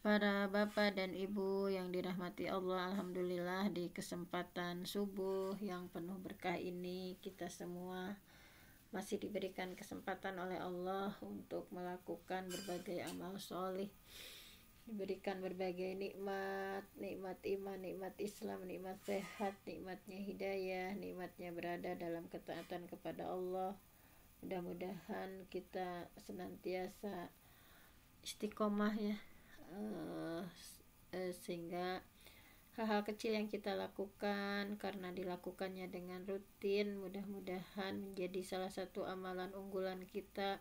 Para bapak dan ibu yang dirahmati Allah, alhamdulillah di kesempatan subuh yang penuh berkah ini kita semua masih diberikan kesempatan oleh Allah untuk melakukan berbagai amal soleh diberikan berbagai nikmat nikmat iman, nikmat Islam, nikmat sehat nikmatnya hidayah, nikmatnya berada dalam ketaatan kepada Allah mudah-mudahan kita senantiasa istiqomah ya Eh, eh, sehingga hal-hal kecil yang kita lakukan karena dilakukannya dengan rutin mudah-mudahan menjadi salah satu amalan unggulan kita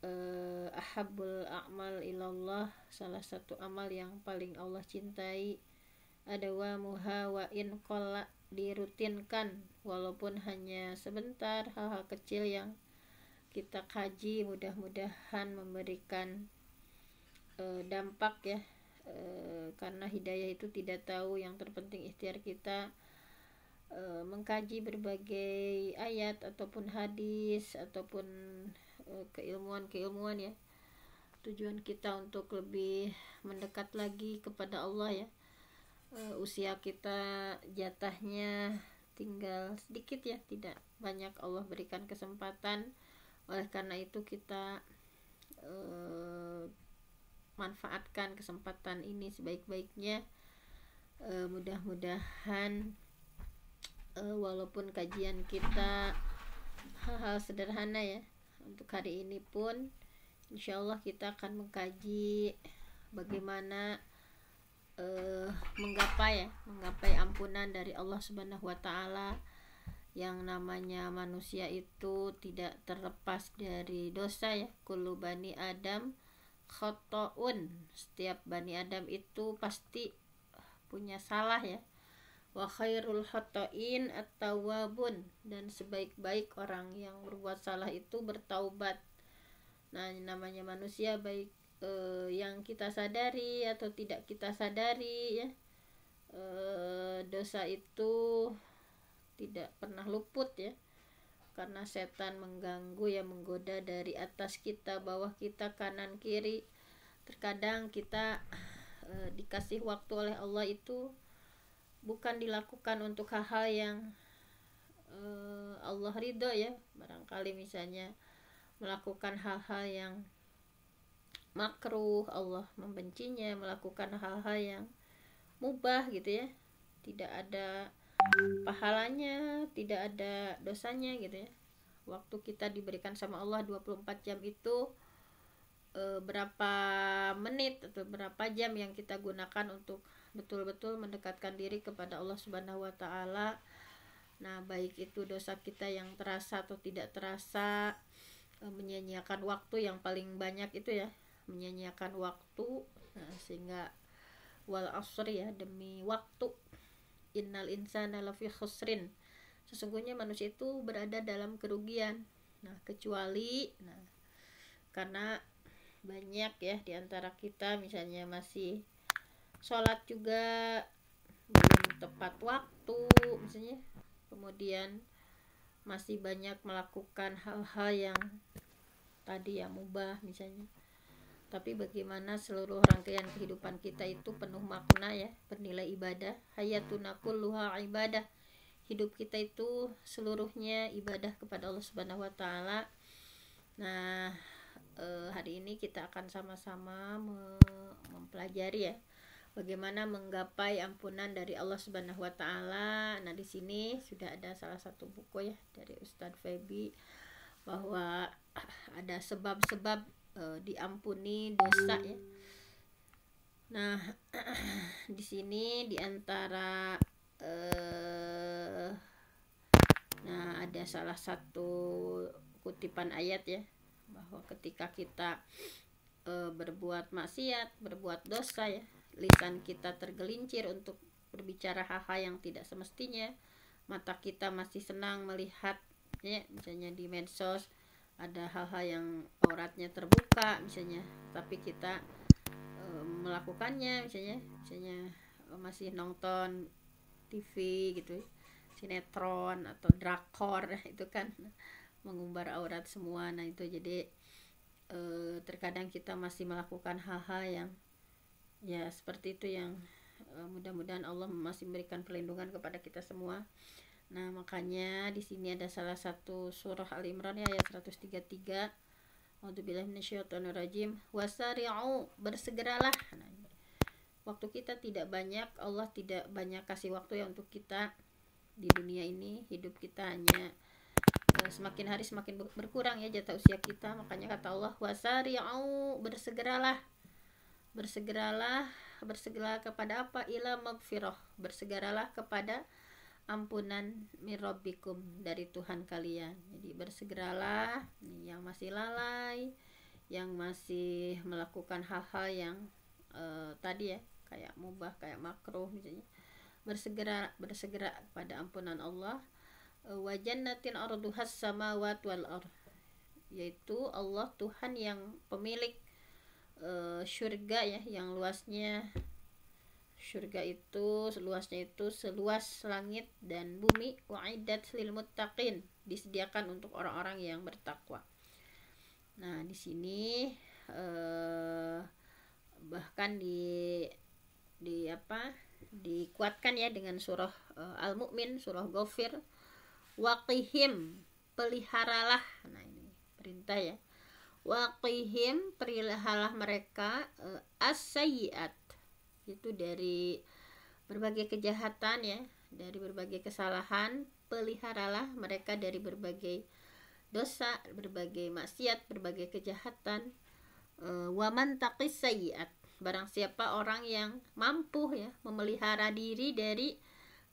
eh, ahabul a'mal ilallah salah satu amal yang paling Allah cintai ada wa muha wa in kola dirutinkan walaupun hanya sebentar hal-hal kecil yang kita kaji mudah-mudahan memberikan uh, dampak ya uh, karena hidayah itu tidak tahu yang terpenting ikhtiar kita uh, mengkaji berbagai ayat ataupun hadis ataupun keilmuan-keilmuan ya tujuan kita untuk lebih mendekat lagi kepada Allah ya uh, usia kita jatahnya tinggal sedikit ya tidak banyak Allah berikan kesempatan oleh karena itu kita uh, manfaatkan kesempatan ini sebaik-baiknya e, mudah-mudahan e, walaupun kajian kita hal-hal sederhana ya untuk hari ini pun insya Allah kita akan mengkaji bagaimana uh, menggapai ya, menggapai ampunan dari Allah Subhanahu wa taala yang namanya manusia itu tidak terlepas dari dosa ya. Kulubani Adam khotoun setiap bani adam itu pasti punya salah ya wa khairul khotoin atau wabun dan sebaik-baik orang yang berbuat salah itu bertaubat nah namanya manusia baik eh, yang kita sadari atau tidak kita sadari ya eh, dosa itu tidak pernah luput ya karena setan mengganggu ya menggoda dari atas kita, bawah kita, kanan kiri. Terkadang kita e, dikasih waktu oleh Allah itu bukan dilakukan untuk hal-hal yang e, Allah ridho ya. Barangkali misalnya melakukan hal-hal yang makruh, Allah membencinya, melakukan hal-hal yang mubah gitu ya. Tidak ada pahalanya tidak ada dosanya gitu ya waktu kita diberikan sama Allah 24 jam itu e, berapa menit atau berapa jam yang kita gunakan untuk betul-betul mendekatkan diri kepada Allah Subhanahu wa taala. Nah, baik itu dosa kita yang terasa atau tidak terasa e, eh, menyanyiakan waktu yang paling banyak itu ya, menyanyiakan waktu nah, sehingga wal asri ya demi waktu innal insana lafi khusrin sesungguhnya manusia itu berada dalam kerugian nah kecuali nah karena banyak ya diantara kita misalnya masih sholat juga belum tepat waktu misalnya kemudian masih banyak melakukan hal-hal yang tadi ya mubah misalnya tapi bagaimana seluruh rangkaian kehidupan kita itu penuh makna ya bernilai ibadah hayatuna kulluha ibadah hidup kita itu seluruhnya ibadah kepada Allah Subhanahu wa taala nah eh, hari ini kita akan sama-sama mempelajari ya bagaimana menggapai ampunan dari Allah Subhanahu wa taala nah di sini sudah ada salah satu buku ya dari Ustadz Febi bahwa ada sebab-sebab uh, diampuni dosa ya. Nah, di sini di antara eh, nah ada salah satu kutipan ayat ya bahwa ketika kita e, berbuat maksiat, berbuat dosa ya, lisan kita tergelincir untuk berbicara hal-hal yang tidak semestinya, mata kita masih senang melihat ya misalnya di medsos ada hal-hal yang auratnya terbuka misalnya tapi kita e, melakukannya misalnya misalnya eh, masih nonton TV gitu sinetron atau drakor itu kan mengumbar aurat semua nah itu jadi e, terkadang kita masih melakukan hal-hal yang ya seperti itu yang e, mudah-mudahan Allah masih memberikan perlindungan kepada kita semua Nah, makanya di sini ada salah satu surah Al Imran ya ayat 133. Auzubillahi rajim. Wasari'u, bersegeralah. Nah, waktu kita tidak banyak, Allah tidak banyak kasih waktu ya untuk kita di dunia ini. Hidup kita hanya eh, semakin hari semakin berkurang ya jatah usia kita. Makanya kata Allah, wasari'u, bersegeralah. Bersegeralah, bersegeralah kepada apa? Ila magfirah. Bersegeralah kepada ampunan mirobikum dari Tuhan kalian. Jadi bersegeralah yang masih lalai, yang masih melakukan hal-hal yang uh, tadi ya kayak mubah, kayak makruh misalnya. Bersegera bersegera kepada ampunan Allah. Eh, Wajannatin arduhas samawat wal yaitu Allah Tuhan yang pemilik uh, eh, surga ya yang luasnya Surga itu seluasnya itu seluas langit dan bumi. Wa'idat lil muttaqin. Disediakan untuk orang-orang yang bertakwa. Nah, di sini eh, bahkan di di apa? dikuatkan ya dengan surah eh, Al-Mu'min, surah Ghafir. Waqihim, peliharalah. Nah, ini perintah ya. Waqihim, peliharalah mereka eh, as sayyiat itu dari berbagai kejahatan ya dari berbagai kesalahan peliharalah mereka dari berbagai dosa berbagai maksiat berbagai kejahatan eh, waman takis sayiat barang siapa orang yang mampu ya memelihara diri dari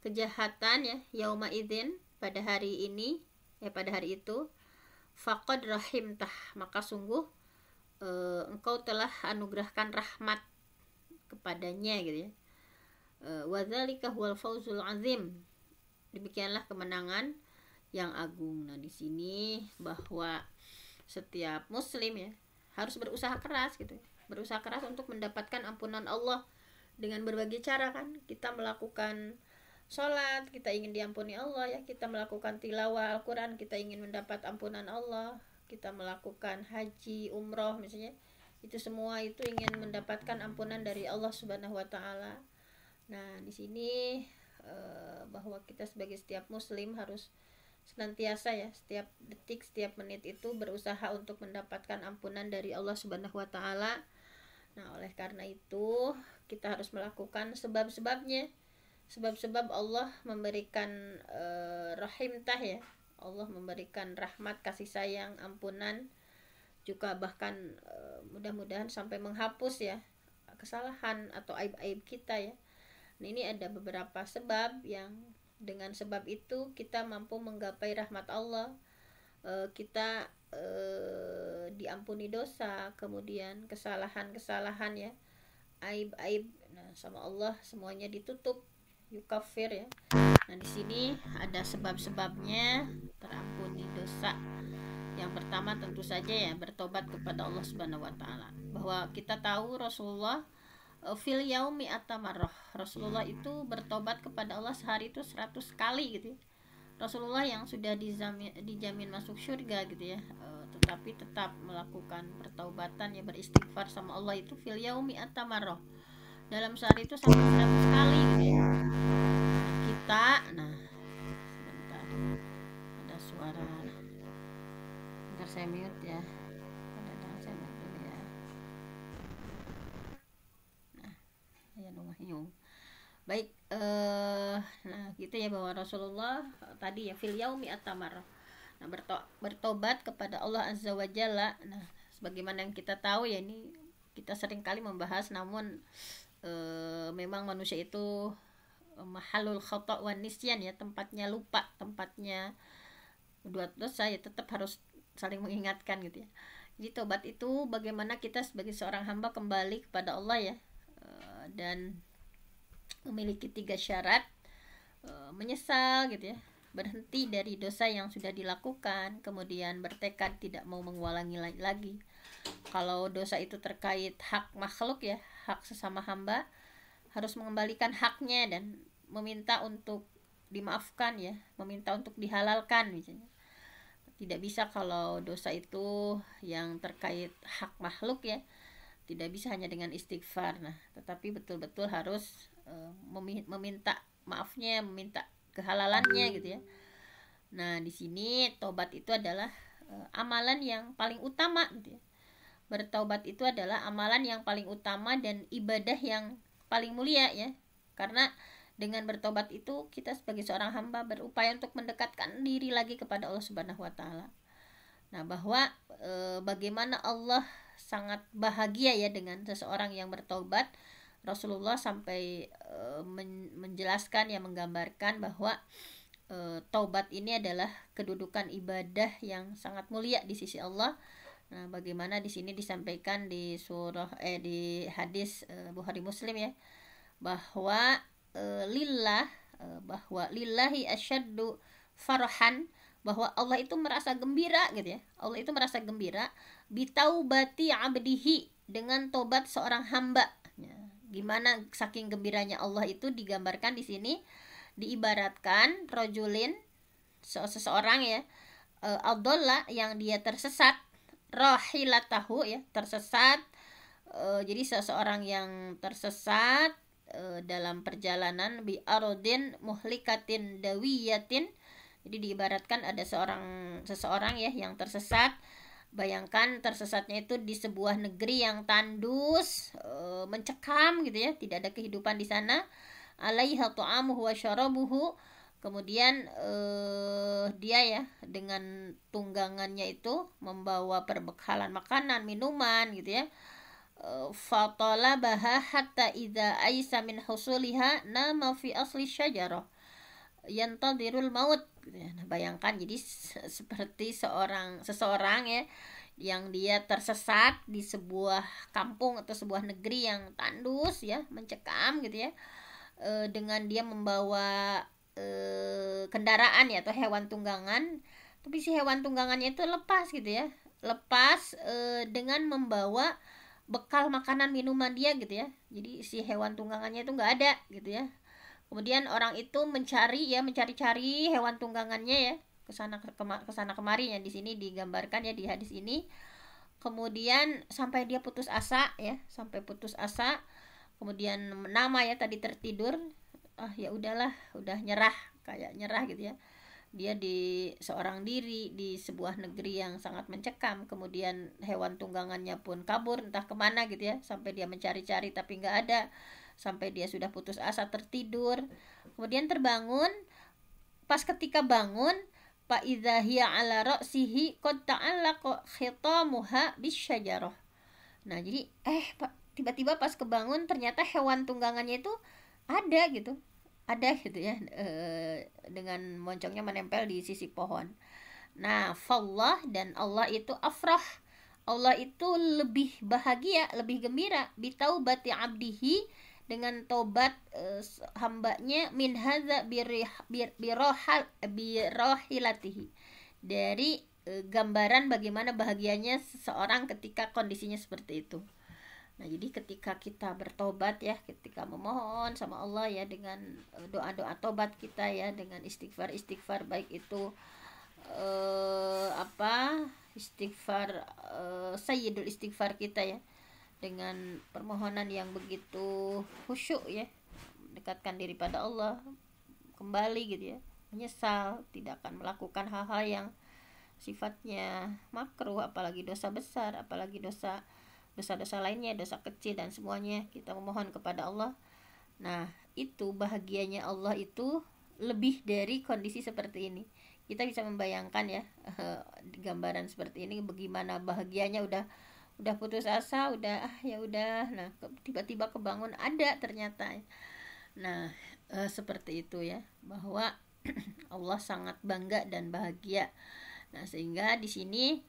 kejahatan ya yauma idzin pada hari ini ya pada hari itu faqad rahimtah maka sungguh e, engkau telah anugerahkan rahmat kepadanya gitu ya eh, wadzalika huwal fauzul azim demikianlah kemenangan yang agung nah di sini bahwa setiap muslim ya harus berusaha keras gitu berusaha keras untuk mendapatkan ampunan Allah dengan berbagai cara kan kita melakukan sholat kita ingin diampuni Allah ya kita melakukan tilawah Al-Quran kita ingin mendapat ampunan Allah kita melakukan haji umroh misalnya itu semua itu ingin mendapatkan ampunan dari Allah Subhanahu wa taala. Nah, di sini eh, bahwa kita sebagai setiap muslim harus senantiasa ya, setiap detik, setiap menit itu berusaha untuk mendapatkan ampunan dari Allah Subhanahu wa taala. Nah, oleh karena itu kita harus melakukan sebab-sebabnya. Sebab-sebab Allah memberikan e, eh, rahimtah ya. Allah memberikan rahmat, kasih sayang, ampunan juga bahkan eh, mudah-mudahan sampai menghapus ya kesalahan atau aib-aib kita ya. Nah, ini ada beberapa sebab yang dengan sebab itu kita mampu menggapai rahmat Allah. Eh, kita eh, diampuni dosa, kemudian kesalahan-kesalahan ya. Aib-aib nah sama Allah semuanya ditutup yukafir ya. Nah, di sini ada sebab-sebabnya terampuni dosa. Yang pertama tentu saja ya bertobat kepada Allah Subhanahu wa taala. Bahwa kita tahu Rasulullah e, fil yaumi atamarroh Rasulullah itu bertobat kepada Allah sehari itu 100 kali gitu ya. Rasulullah yang sudah dijamin, dijamin masuk surga gitu ya e, tetapi tetap melakukan pertobatan ya beristighfar sama Allah itu fil yaumi atamarroh dalam sehari itu sampai 100 kali gitu ya. kita nah sebentar ada suara agar saya mute ya yang saya mute dulu ya nah ya nunggu baik eh nah gitu ya bahwa Rasulullah eh, tadi ya fil yaumi atamar nah berto bertobat kepada Allah azza wajalla nah sebagaimana yang kita tahu ya ini kita sering kali membahas namun e, memang manusia itu eh, mahalul khotok wanisian ya tempatnya lupa tempatnya dua dosa ya tetap harus saling mengingatkan gitu ya jadi tobat itu bagaimana kita sebagai seorang hamba kembali kepada Allah ya eh, dan memiliki tiga syarat eh, menyesal gitu ya berhenti dari dosa yang sudah dilakukan kemudian bertekad tidak mau mengulangi lagi kalau dosa itu terkait hak makhluk ya hak sesama hamba harus mengembalikan haknya dan meminta untuk dimaafkan ya meminta untuk dihalalkan misalnya tidak bisa kalau dosa itu yang terkait hak makhluk ya tidak bisa hanya dengan istighfar nah tetapi betul-betul harus uh, meminta maafnya meminta kehalalannya gitu ya nah di sini tobat itu adalah uh, amalan yang paling utama gitu ya. bertaubat itu adalah amalan yang paling utama dan ibadah yang paling mulia ya karena dengan bertobat itu, kita sebagai seorang hamba berupaya untuk mendekatkan diri lagi kepada Allah Subhanahu wa taala. Nah, bahwa e, bagaimana Allah sangat bahagia ya dengan seseorang yang bertobat. Rasulullah sampai e, menjelaskan ya menggambarkan bahwa e, taubat ini adalah kedudukan ibadah yang sangat mulia di sisi Allah. Nah, bagaimana di sini disampaikan di surah eh di hadis e, Bukhari Muslim ya bahwa Eh, lillah eh, bahwa lillahi asyaddu farhan bahwa Allah itu merasa gembira gitu ya. Allah itu merasa gembira bitaubati abdihi dengan tobat seorang hamba. Ya. Gimana saking gembiranya Allah itu digambarkan di sini diibaratkan rojulin seseorang ya e, eh, adola yang dia tersesat tahu ya tersesat e, jadi seseorang yang tersesat Eh, dalam perjalanan bi arudin muhlikatin dawiyatin jadi diibaratkan ada seorang seseorang ya yang tersesat bayangkan tersesatnya itu di sebuah negeri yang tandus eh, mencekam gitu ya tidak ada kehidupan di sana alaiha tu'amuhu wa kemudian eh, dia ya dengan tunggangannya itu membawa perbekalan makanan minuman gitu ya Eh, fatola baha hatta ida aisa min husuliha nama fi asli syajarah yantadirul maut ya, nah, bayangkan jadi seperti seorang seseorang ya yang dia tersesat di sebuah kampung atau sebuah negeri yang tandus ya mencekam gitu ya e, dengan dia membawa e, kendaraan ya atau hewan tunggangan tapi si hewan tunggangannya itu lepas gitu ya lepas e, dengan membawa bekal makanan minuman dia gitu ya jadi si hewan tunggangannya itu nggak ada gitu ya kemudian orang itu mencari ya mencari-cari hewan tunggangannya ya kesana ke kesana kemari ya di sini digambarkan ya di hadis ini kemudian sampai dia putus asa ya sampai putus asa kemudian nama ya tadi tertidur ah ya udahlah udah nyerah kayak nyerah gitu ya dia di seorang diri di sebuah negeri yang sangat mencekam kemudian hewan tunggangannya pun kabur entah kemana gitu ya sampai dia mencari-cari tapi nggak ada sampai dia sudah putus asa tertidur kemudian terbangun pas ketika bangun pak idahia ala ra'sihi qad ta'allaqa khitamuha bisyajarah nah jadi eh pak tiba-tiba pas kebangun ternyata hewan tunggangannya itu ada gitu ada gitu ya e, dengan moncongnya menempel di sisi pohon. Nah, fallah dan Allah itu afrah. Allah itu lebih bahagia, lebih gembira bitaubati abdihi dengan tobat e, eh, hambanya min hadza birohal birohilatihi dari e, gambaran bagaimana bahagianya seseorang ketika kondisinya seperti itu. Nah, jadi ketika kita bertobat ya, ketika memohon sama Allah ya dengan eh, doa-doa tobat kita ya, dengan istighfar-istighfar baik itu eh apa? istighfar eh, sayyidul istighfar kita ya. Dengan permohonan yang begitu khusyuk ya, dekatkan diri pada Allah kembali gitu ya. Menyesal, tidak akan melakukan hal-hal yang sifatnya makruh apalagi dosa besar, apalagi dosa dosa-dosa lainnya, dosa kecil dan semuanya kita memohon kepada Allah. Nah, itu bahagianya Allah itu lebih dari kondisi seperti ini. Kita bisa membayangkan ya gambaran seperti ini bagaimana bahagianya udah udah putus asa, udah ah ya udah. Nah, tiba-tiba kebangun ada ternyata. Nah, eh, seperti itu ya bahwa Allah sangat bangga dan bahagia. Nah, sehingga di sini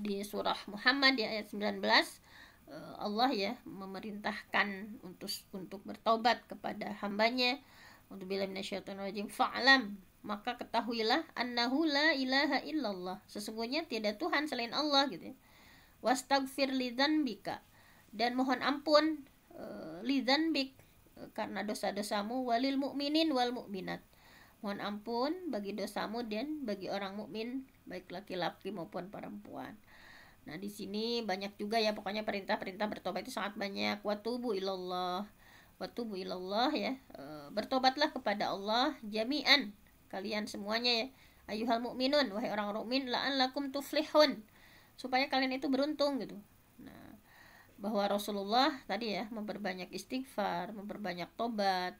di surah Muhammad di ayat 19 eh, Allah ya memerintahkan untuk untuk bertobat kepada hambanya untuk bila rajim fa'lam maka ketahuilah annahu la ilaha illallah sesungguhnya tidak Tuhan selain Allah gitu ya. wastagfir lidzanbika dan mohon ampun uh, eh, lidzanbik eh, karena dosa-dosamu walil mukminin wal mukminat mohon ampun bagi dosamu dan bagi orang mukmin baik laki-laki maupun perempuan Nah, di sini banyak juga ya pokoknya perintah-perintah bertobat itu sangat banyak. Watubu ilallah. Watubu ilallah ya. E, bertobatlah kepada Allah jami'an kalian semuanya ya. Ayuhal mukminun wahai orang mukmin lakum tuflihun. Supaya kalian itu beruntung gitu. Nah, bahwa Rasulullah tadi ya memperbanyak istighfar, memperbanyak tobat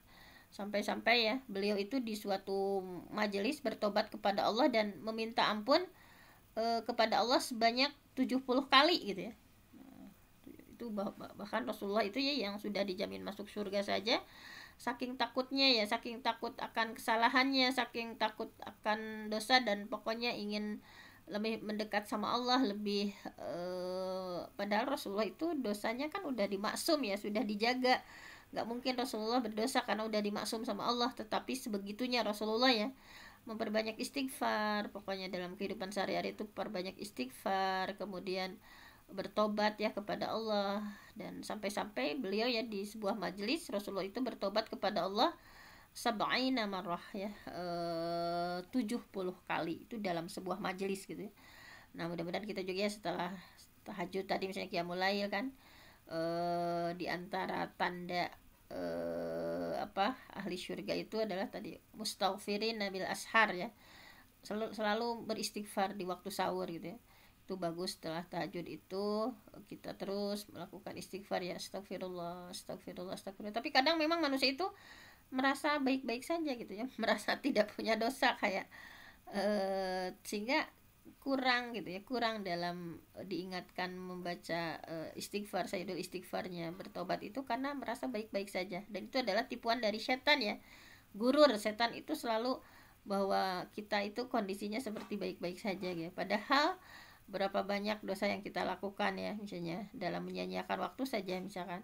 sampai-sampai ya beliau itu di suatu majelis bertobat kepada Allah dan meminta ampun e, kepada Allah sebanyak 70 kali gitu ya nah, itu bahkan Rasulullah itu ya yang sudah dijamin masuk surga saja saking takutnya ya saking takut akan kesalahannya saking takut akan dosa dan pokoknya ingin lebih mendekat sama Allah lebih eh, padahal Rasulullah itu dosanya kan udah dimaksum ya sudah dijaga nggak mungkin Rasulullah berdosa karena udah dimaksum sama Allah tetapi sebegitunya Rasulullah ya memperbanyak istighfar pokoknya dalam kehidupan sehari-hari itu perbanyak istighfar kemudian bertobat ya kepada Allah dan sampai-sampai beliau ya di sebuah majelis Rasulullah itu bertobat kepada Allah sab'ina marrah ya e, eh, 70 kali itu dalam sebuah majelis gitu ya. Nah, mudah-mudahan kita juga ya setelah tahajud tadi misalnya mulai ya kan e, di antara tanda e, apa ahli syurga itu adalah tadi Musta'ufirin nabil ashar ya selalu, selalu beristighfar di waktu sahur gitu ya itu bagus setelah tahajud itu kita terus melakukan istighfar ya astagfirullah astagfirullah astagfirullah tapi kadang memang manusia itu merasa baik-baik saja gitu ya merasa tidak punya dosa kayak eh, sehingga kurang gitu ya kurang dalam eh, diingatkan membaca uh, istighfar sayyidul istighfarnya bertobat itu karena merasa baik-baik saja dan itu adalah tipuan dari setan ya gurur setan itu selalu bahwa kita itu kondisinya seperti baik-baik saja ya padahal berapa banyak dosa yang kita lakukan ya misalnya dalam menyanyiakan waktu saja misalkan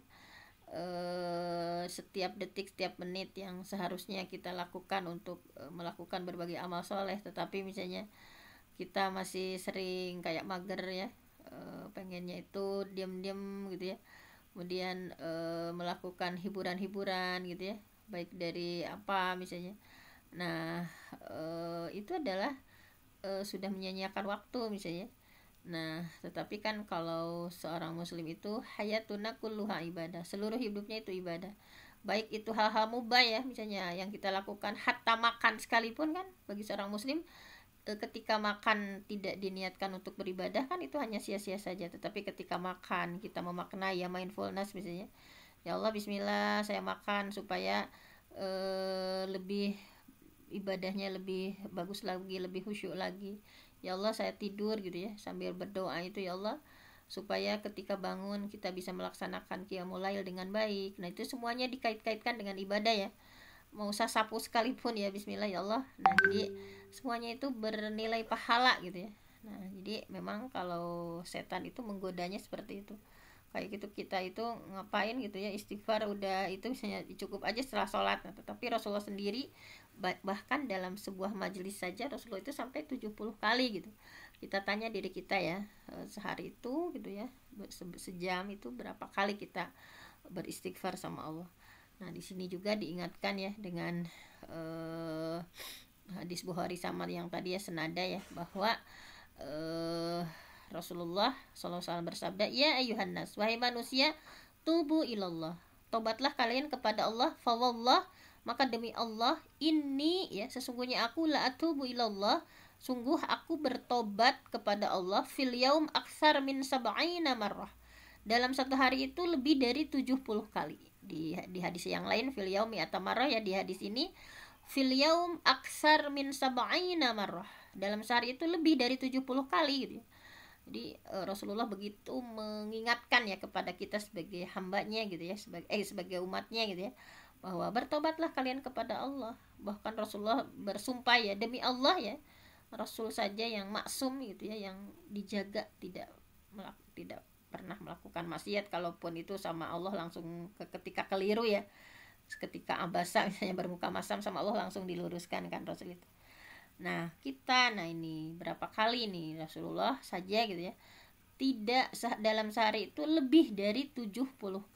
eh, setiap detik setiap menit yang seharusnya kita lakukan untuk eh, melakukan berbagai amal soleh tetapi misalnya kita masih sering kayak mager ya e, pengennya itu diam-diam gitu ya kemudian e, melakukan hiburan-hiburan gitu ya baik dari apa misalnya nah e, itu adalah e, sudah menyanyiakan waktu misalnya nah tetapi kan kalau seorang muslim itu hayatuna kulluha ibadah seluruh hidupnya itu ibadah baik itu hal-hal mubah ya misalnya yang kita lakukan hatta makan sekalipun kan bagi seorang muslim Eh, ketika makan tidak diniatkan untuk beribadah kan itu hanya sia-sia saja tetapi ketika makan kita memaknai ya mindfulness misalnya ya Allah bismillah saya makan supaya eh, lebih ibadahnya lebih bagus lagi lebih khusyuk lagi ya Allah saya tidur gitu ya sambil berdoa itu ya Allah supaya ketika bangun kita bisa melaksanakan kiamulail dengan baik nah itu semuanya dikait-kaitkan dengan ibadah ya mau usah sapu sekalipun ya bismillah ya Allah nah jadi semuanya itu bernilai pahala gitu ya nah jadi memang kalau setan itu menggodanya seperti itu kayak gitu kita itu ngapain gitu ya istighfar udah itu misalnya cukup aja setelah sholat nah, tetapi Rasulullah sendiri bahkan dalam sebuah majelis saja Rasulullah itu sampai 70 kali gitu kita tanya diri kita ya e, sehari itu gitu ya sejam itu berapa kali kita beristighfar sama Allah Nah, di sini juga diingatkan ya dengan eh, hadis Bukhari sama yang tadi ya senada ya bahwa eh, Rasulullah SAW bersabda, "Ya ayuhan nas, wahai manusia, tubuh ilallah. Tobatlah kalian kepada Allah, fa wallah, maka demi Allah, ini ya sesungguhnya aku la atubu ilallah." Sungguh aku bertobat kepada Allah fil yaum aksar min sab'ina marrah. Dalam satu hari itu lebih dari 70 kali di di hadis yang lain fil yaumi atamarah ya di hadis ini fil yaum aksar min sab'ina marrah. Dalam sehari itu lebih dari 70 kali gitu. Ya. Jadi uh, Rasulullah begitu mengingatkan ya kepada kita sebagai hambanya gitu ya, sebagai eh sebagai umatnya gitu ya, bahwa bertobatlah kalian kepada Allah. Bahkan Rasulullah bersumpah ya demi Allah ya, Rasul saja yang maksum gitu ya, yang dijaga tidak tidak pernah melakukan maksiat kalaupun itu sama Allah langsung ke, ketika keliru ya ketika abasa misalnya bermuka masam sama Allah langsung diluruskan kan Rasul itu nah kita nah ini berapa kali nih Rasulullah saja gitu ya tidak dalam sehari itu lebih dari 70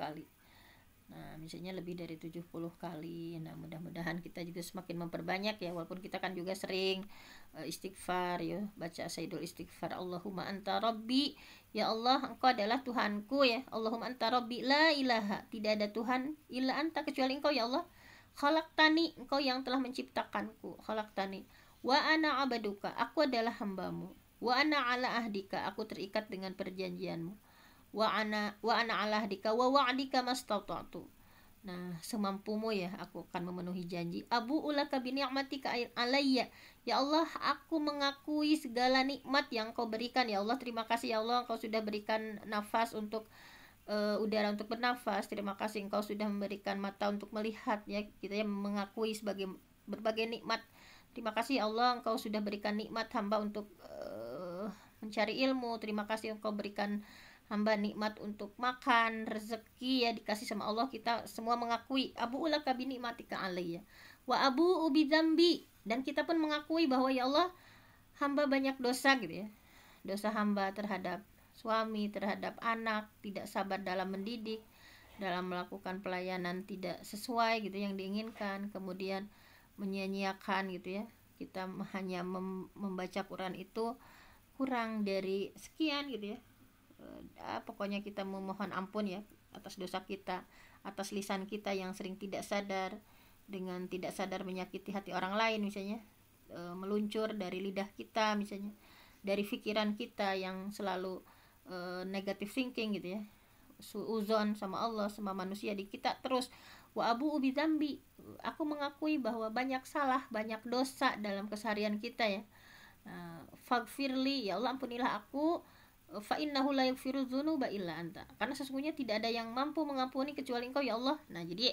kali Nah, misalnya lebih dari 70 kali. Nah, mudah-mudahan kita juga semakin memperbanyak ya walaupun kita kan juga sering uh, istighfar ya, baca sayyidul istighfar Allahumma anta rabbi. Ya Allah, Engkau adalah Tuhanku ya. Allahumma anta rabbi la ilaha. Tidak ada Tuhan illa anta kecuali Engkau ya Allah. Khalaqtani, Engkau yang telah menciptakanku. Khalaqtani. Wa ana abaduka, aku adalah hambamu. Wa ana ala ahdika, aku terikat dengan perjanjianmu wa ana wa ana ala hadika wa wa'dika mastata'tu nah semampumu ya aku akan memenuhi janji abu ulaka bi ni'matika alayya ya Allah aku mengakui segala nikmat yang kau berikan ya Allah terima kasih ya Allah kau sudah berikan nafas untuk uh, udara untuk bernafas terima kasih engkau sudah memberikan mata untuk melihat ya kita yang mengakui sebagai berbagai nikmat terima kasih ya Allah engkau sudah berikan nikmat hamba untuk uh, mencari ilmu terima kasih engkau berikan hamba nikmat untuk makan, rezeki ya dikasih sama Allah kita semua mengakui abu ulaka bi nikmatika alayya wa abu ubi zambi dan kita pun mengakui bahwa ya Allah hamba banyak dosa gitu ya dosa hamba terhadap suami terhadap anak tidak sabar dalam mendidik dalam melakukan pelayanan tidak sesuai gitu yang diinginkan kemudian menyia-nyiakan gitu ya kita hanya membaca Quran itu kurang dari sekian gitu ya Eh, ah, pokoknya kita memohon ampun ya atas dosa kita atas lisan kita yang sering tidak sadar dengan tidak sadar menyakiti hati orang lain misalnya e, meluncur dari lidah kita misalnya dari pikiran kita yang selalu e, negative thinking gitu ya suuzon sama Allah sama manusia di kita terus wa abu ubi zambi aku mengakui bahwa banyak salah banyak dosa dalam keseharian kita ya fagfirli ya Allah ampunilah aku fa'innahu la yaghfiru dzunuba illa anta karena sesungguhnya tidak ada yang mampu mengampuni kecuali engkau ya Allah nah jadi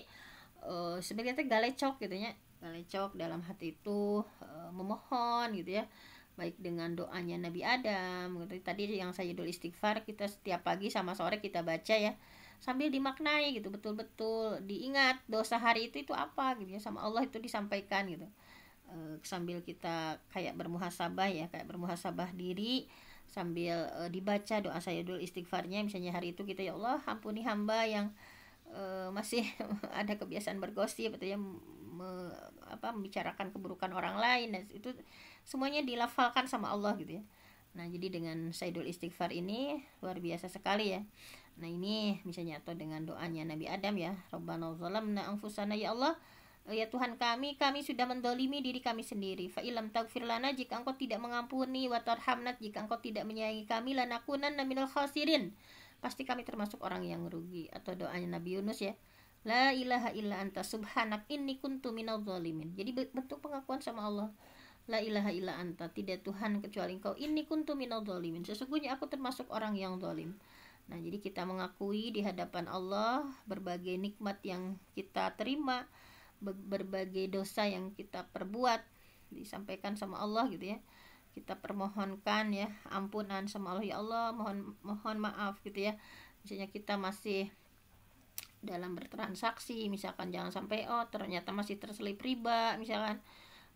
e, sebagai teh galecok gitu ya galecok dalam hati itu eh, memohon gitu ya baik dengan doanya Nabi Adam gitu. tadi yang saya doa istighfar kita setiap pagi sama sore kita baca ya sambil dimaknai gitu betul-betul diingat dosa hari itu itu apa gitu ya sama Allah itu disampaikan gitu e, sambil kita kayak bermuhasabah ya kayak bermuhasabah diri sambil uh, dibaca doa saya dulu istighfarnya misalnya hari itu kita gitu, ya Allah ampuni hamba yang uh, masih ada kebiasaan bergosip atau yang me, apa membicarakan keburukan orang lain dan itu semuanya dilafalkan sama Allah gitu ya nah jadi dengan sayyidul istighfar ini luar biasa sekali ya nah ini misalnya atau dengan doanya Nabi Adam ya Rabbana zalamna anfusana ya Allah Ya Tuhan kami, kami sudah mendolimi diri kami sendiri. ilam tagfir lana jika engkau tidak mengampuni, watar hamnat jika engkau tidak menyayangi kami, lanakunan minal khasirin. Pasti kami termasuk orang yang rugi. Atau doanya Nabi Yunus ya. La ilaha illa anta subhanak inni kuntu minal zalimin. Jadi bentuk pengakuan sama Allah. La ilaha illa anta, tidak Tuhan kecuali engkau. Inni kuntu minal zalimin. Sesungguhnya aku termasuk orang yang zalim. Nah, jadi kita mengakui di hadapan Allah berbagai nikmat yang kita terima berbagai dosa yang kita perbuat disampaikan sama Allah gitu ya kita permohonkan ya ampunan sama Allah ya Allah mohon mohon maaf gitu ya misalnya kita masih dalam bertransaksi misalkan jangan sampai oh ternyata masih terselip riba misalkan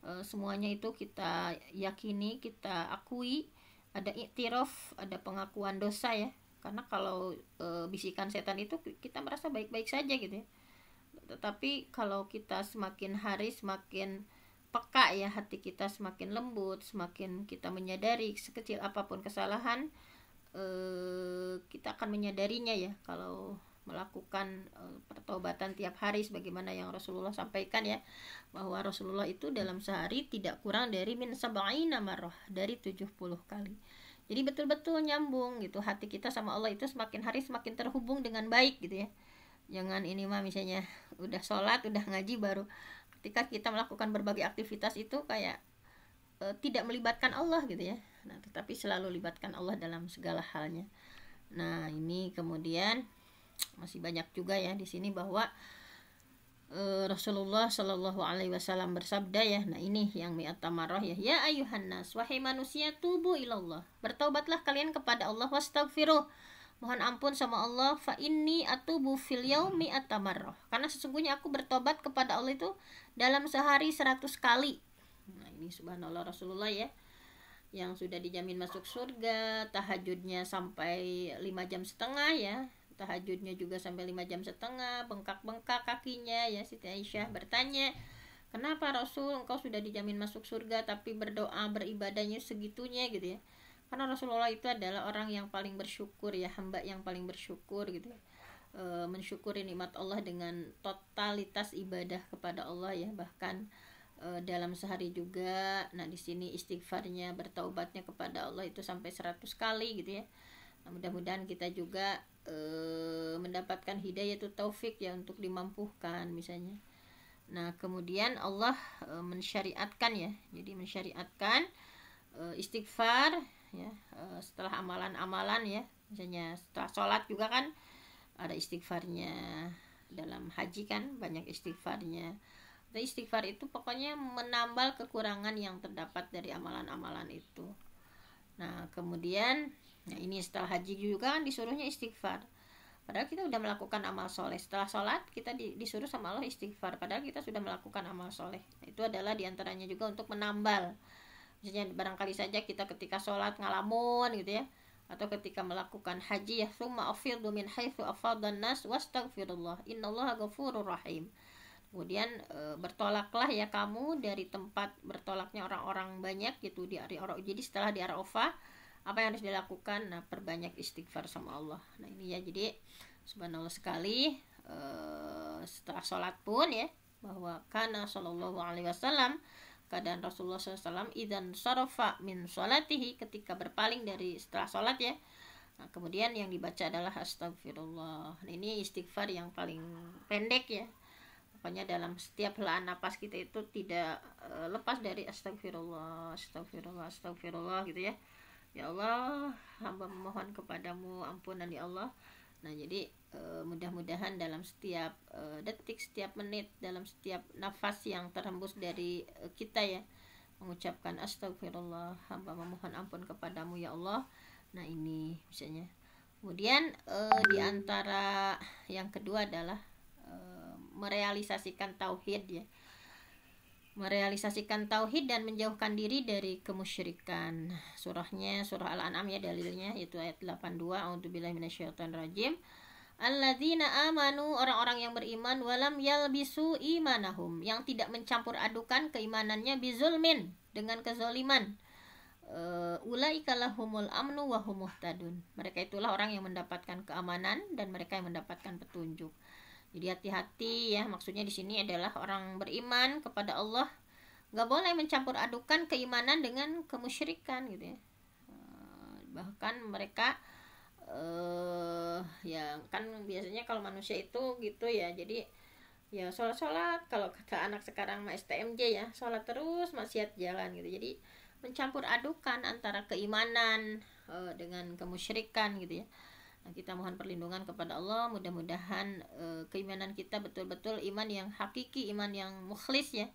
e, semuanya itu kita yakini kita akui ada iktiraf ada pengakuan dosa ya karena kalau e, bisikan setan itu kita merasa baik-baik saja gitu ya tetapi kalau kita semakin hari semakin peka ya hati kita semakin lembut semakin kita menyadari sekecil apapun kesalahan eh, kita akan menyadarinya ya kalau melakukan eh, pertobatan tiap hari sebagaimana yang Rasulullah sampaikan ya bahwa Rasulullah itu dalam sehari tidak kurang dari min sab'ina marrah dari 70 kali. Jadi betul-betul nyambung gitu hati kita sama Allah itu semakin hari semakin terhubung dengan baik gitu ya jangan ini mah misalnya udah sholat udah ngaji baru ketika kita melakukan berbagai aktivitas itu kayak e, tidak melibatkan Allah gitu ya nah tetapi selalu libatkan Allah dalam segala halnya nah ini kemudian masih banyak juga ya di sini bahwa e, Rasulullah Shallallahu Alaihi Wasallam bersabda ya nah ini yang mi'atamaroh ya ya ayuhan nas wahai manusia tubuh ilallah bertaubatlah kalian kepada Allah wastagfiruh Mohon ampun sama Allah fa atau atubu fil yaumi atamaroh Karena sesungguhnya aku bertobat kepada Allah itu dalam sehari seratus kali. Nah, ini subhanallah Rasulullah ya. Yang sudah dijamin masuk surga, tahajudnya sampai lima jam setengah ya. Tahajudnya juga sampai lima jam setengah, bengkak-bengkak kakinya ya Siti Aisyah bertanya, "Kenapa Rasul engkau sudah dijamin masuk surga tapi berdoa beribadahnya segitunya gitu ya?" karena Rasulullah itu adalah orang yang paling bersyukur ya hamba yang paling bersyukur gitu e, mensyukuri nikmat Allah dengan totalitas ibadah kepada Allah ya bahkan e, dalam sehari juga nah di sini istighfarnya bertaubatnya kepada Allah itu sampai 100 kali gitu ya nah, mudah-mudahan kita juga e, mendapatkan hidayah itu taufik ya untuk dimampuhkan misalnya Nah, kemudian Allah e, mensyariatkan ya. Jadi mensyariatkan e, istighfar ya eh, setelah amalan-amalan ya misalnya setelah sholat juga kan ada istighfarnya dalam haji kan banyak istighfarnya dan nah, istighfar itu pokoknya menambal kekurangan yang terdapat dari amalan-amalan itu nah kemudian nah ini setelah haji juga kan disuruhnya istighfar padahal kita sudah melakukan amal soleh setelah sholat kita disuruh sama Allah istighfar padahal kita sudah melakukan amal soleh nah, itu adalah diantaranya juga untuk menambal misalnya barangkali saja kita ketika sholat ngalamun gitu ya atau ketika melakukan haji ya summa domin min haitsu dan nas wastaghfirullah innallaha ghafurur rahim kemudian e, bertolaklah ya kamu dari tempat bertolaknya orang-orang banyak gitu di orang jadi setelah di Arafah apa yang harus dilakukan nah perbanyak istighfar sama Allah nah ini ya jadi subhanallah sekali e, setelah sholat pun ya bahwa karena sallallahu alaihi wasallam keadaan Rasulullah SAW idan sorofa min solatihi ketika berpaling dari setelah sholat ya nah, kemudian yang dibaca adalah astagfirullah nah, ini istighfar yang paling pendek ya pokoknya dalam setiap helaan napas kita itu tidak eh, lepas dari astagfirullah astagfirullah astagfirullah gitu ya ya Allah hamba memohon kepadamu ampunan ya Allah Nah, jadi e, mudah-mudahan dalam setiap e, detik, setiap menit, dalam setiap nafas yang terhembus dari e, kita ya, mengucapkan astagfirullah, hamba memohon ampun kepadamu ya Allah. Nah, ini misalnya. Kemudian e, di antara yang kedua adalah e, merealisasikan tauhid ya merealisasikan tauhid dan menjauhkan diri dari kemusyrikan. Surahnya surah Al-An'am ya dalilnya yaitu ayat 82 A'udzubillahi minasyaitonirrajim. Alladzina amanu orang-orang yang beriman walam yalbisu imanahum yang tidak mencampur adukan keimanannya bizulmin dengan kezoliman. Uh, ulaika lahumul amnu wa hum Mereka itulah orang yang mendapatkan keamanan dan mereka yang mendapatkan petunjuk. Jadi hati-hati ya, maksudnya di sini adalah orang beriman kepada Allah nggak boleh mencampur adukan keimanan dengan kemusyrikan gitu ya. Eh, bahkan mereka eh ya kan biasanya kalau manusia itu gitu ya. Jadi ya sholat-sholat kalau kata anak sekarang mah STMJ ya, sholat terus maksiat jalan gitu. Jadi mencampur adukan antara keimanan uh, dengan kemusyrikan gitu ya Nah, kita mohon perlindungan kepada Allah, mudah-mudahan e, keimanan kita betul-betul iman yang hakiki, iman yang mukhlis ya.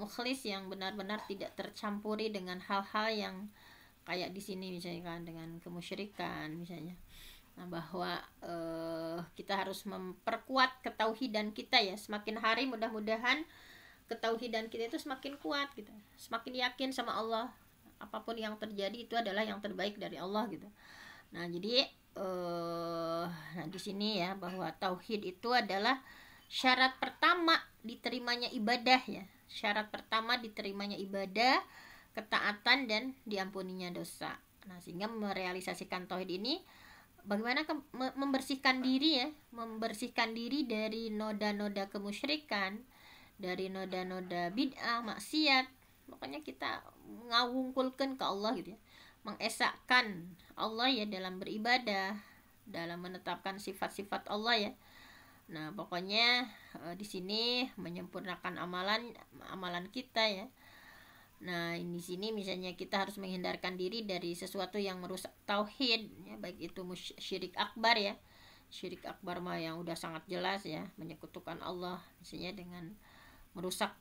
Mukhlis yang benar-benar tidak tercampuri dengan hal-hal yang kayak di sini misalnya kan dengan kemusyrikan misalnya. Nah, bahwa e, kita harus memperkuat ketauhidan kita ya. Semakin hari mudah-mudahan ketauhidan kita itu semakin kuat gitu. Semakin yakin sama Allah. Apapun yang terjadi itu adalah yang terbaik dari Allah gitu. Nah, jadi uh, nah di sini ya bahwa tauhid itu adalah syarat pertama diterimanya ibadah ya syarat pertama diterimanya ibadah ketaatan dan diampuninya dosa nah sehingga merealisasikan tauhid ini bagaimana ke, me, membersihkan diri ya membersihkan diri dari noda-noda kemusyrikan dari noda-noda bid'ah maksiat pokoknya kita ngawungkulkan ke Allah gitu ya mengesahkan Allah ya dalam beribadah, dalam menetapkan sifat-sifat Allah ya. Nah, pokoknya e, di sini menyempurnakan amalan amalan kita ya. Nah, ini sini misalnya kita harus menghindarkan diri dari sesuatu yang merusak tauhid ya, baik itu syirik akbar ya. Syirik akbar mah yang udah sangat jelas ya, menyekutukan Allah misalnya dengan merusak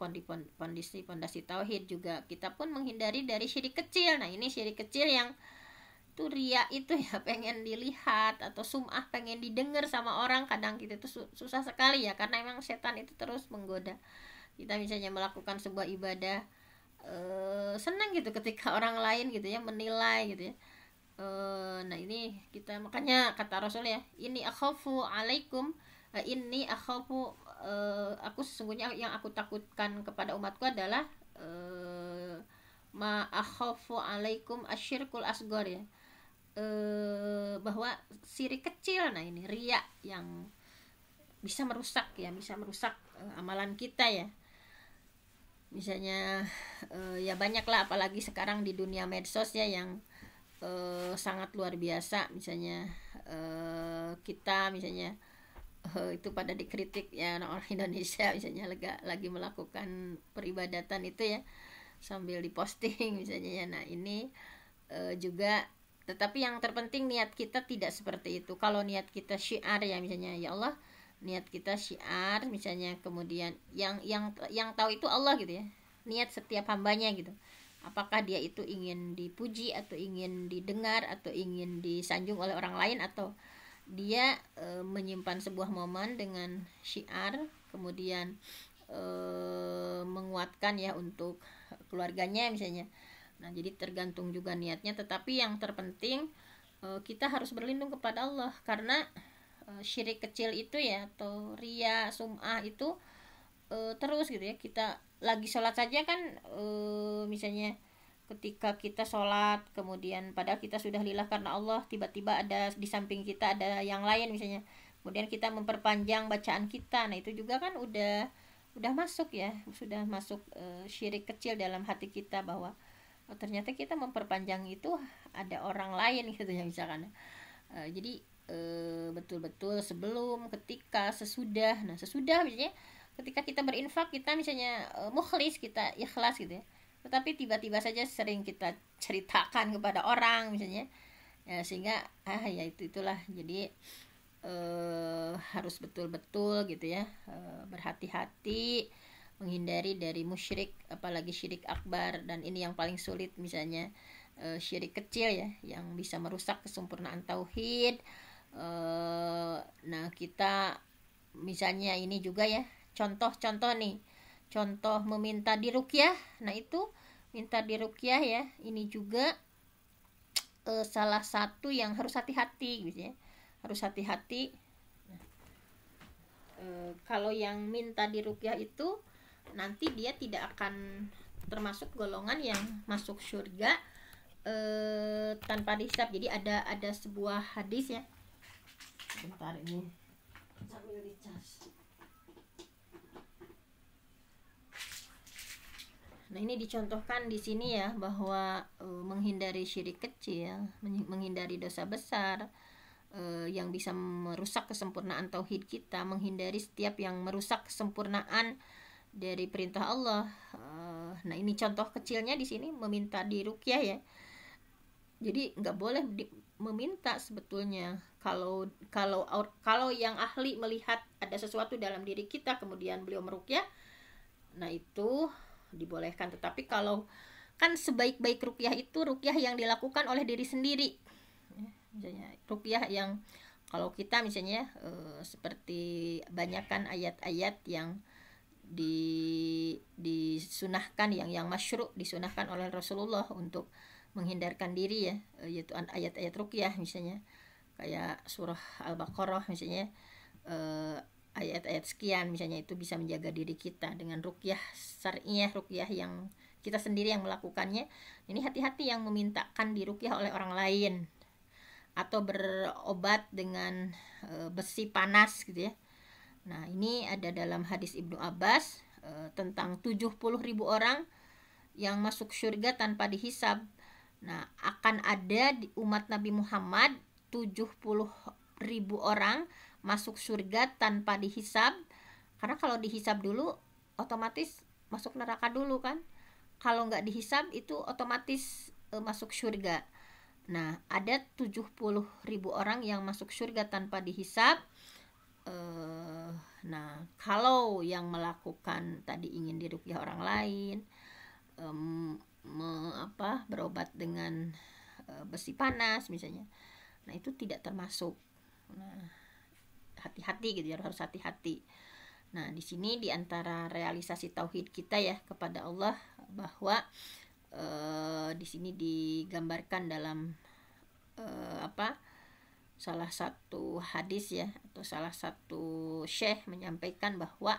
kondisi pondasi tauhid juga kita pun menghindari dari syirik kecil nah ini syirik kecil yang tuh ria itu ya pengen dilihat atau sumah pengen didengar sama orang kadang kita tuh susah sekali ya karena emang setan itu terus menggoda kita misalnya melakukan sebuah ibadah e, senang gitu ketika orang lain gitu ya menilai gitu ya e, nah ini kita makanya kata rasul ya ini akhafu alaikum eh, ini akhafu uh, aku sesungguhnya yang aku takutkan kepada umatku adalah uh, alaikum asyirkul asgor ya eh, bahwa siri kecil nah ini riak yang bisa merusak ya bisa merusak amalan kita ya misalnya uh, ya banyaklah apalagi sekarang di dunia medsos ya yang sangat luar biasa misalnya kita misalnya uh, itu pada dikritik ya orang Indonesia misalnya lega, lagi melakukan peribadatan itu ya sambil diposting misalnya ya nah ini uh, juga tetapi yang terpenting niat kita tidak seperti itu kalau niat kita syiar ya misalnya ya Allah niat kita syiar misalnya kemudian yang yang yang tahu itu Allah gitu ya niat setiap hambanya gitu apakah dia itu ingin dipuji atau ingin didengar atau ingin disanjung oleh orang lain atau dia e, menyimpan sebuah momen dengan syiar kemudian e, menguatkan ya untuk keluarganya misalnya nah jadi tergantung juga niatnya tetapi yang terpenting e, kita harus berlindung kepada Allah karena e, syirik kecil itu ya atau ria sum'ah itu e, terus gitu ya kita lagi sholat saja kan e, misalnya ketika kita sholat kemudian padahal kita sudah lillah karena Allah tiba-tiba ada di samping kita ada yang lain misalnya kemudian kita memperpanjang bacaan kita nah itu juga kan udah udah masuk ya sudah masuk e, syirik kecil dalam hati kita bahwa oh, ternyata kita memperpanjang itu ada orang lain gitu ya misalkan e, jadi eh, betul-betul sebelum ketika sesudah nah sesudah misalnya ketika kita berinfak kita misalnya e, mukhlis kita ikhlas gitu ya tetapi tiba-tiba saja sering kita ceritakan kepada orang misalnya ya, sehingga ah ya itu itulah jadi eh, harus betul-betul gitu ya eh, berhati-hati menghindari dari musyrik apalagi syirik akbar dan ini yang paling sulit misalnya eh, syirik kecil ya yang bisa merusak kesempurnaan tauhid eh, nah kita misalnya ini juga ya contoh-contoh nih contoh meminta dirukyah nah itu minta dirukyah ya ini juga e, salah satu yang harus hati-hati gitu ya harus hati-hati e, kalau yang minta dirukyah itu nanti dia tidak akan termasuk golongan yang masuk surga e, tanpa disab jadi ada ada sebuah hadis ya sebentar ini sambil dicas Nah, ini dicontohkan di sini ya bahwa e, menghindari syirik kecil, menghindari dosa besar e, yang bisa merusak kesempurnaan tauhid kita, menghindari setiap yang merusak kesempurnaan dari perintah Allah. E, nah, ini contoh kecilnya di sini meminta dirukyah ya. Jadi nggak boleh di, meminta sebetulnya kalau kalau kalau yang ahli melihat ada sesuatu dalam diri kita kemudian beliau merukyah, nah itu dibolehkan tetapi kalau kan sebaik-baik rukyah itu rukyah yang dilakukan oleh diri sendiri misalnya rukyah yang kalau kita misalnya e, seperti banyakkan ayat-ayat yang di disunahkan yang yang masyruk disunahkan oleh Rasulullah untuk menghindarkan diri ya eh, yaitu ayat-ayat rukyah misalnya kayak surah Al-Baqarah misalnya e, ayat-ayat sekian misalnya itu bisa menjaga diri kita dengan rukyah syariah rukyah yang kita sendiri yang melakukannya ini hati-hati yang memintakan dirukyah oleh orang lain atau berobat dengan e, besi panas gitu ya nah ini ada dalam hadis Ibnu Abbas e, tentang 70 ribu orang yang masuk surga tanpa dihisab nah akan ada di umat Nabi Muhammad 70 ribu orang masuk surga tanpa dihisab karena kalau dihisab dulu otomatis masuk neraka dulu kan kalau nggak dihisab itu otomatis e, masuk surga nah ada 70 ribu orang yang masuk surga tanpa dihisab e, nah kalau yang melakukan tadi ingin dirukyah orang lain e, me, apa berobat dengan e, besi panas misalnya nah itu tidak termasuk nah hati-hati gitu ya harus hati-hati nah di sini di antara realisasi tauhid kita ya kepada Allah bahwa e, di sini digambarkan dalam e, apa salah satu hadis ya atau salah satu syekh menyampaikan bahwa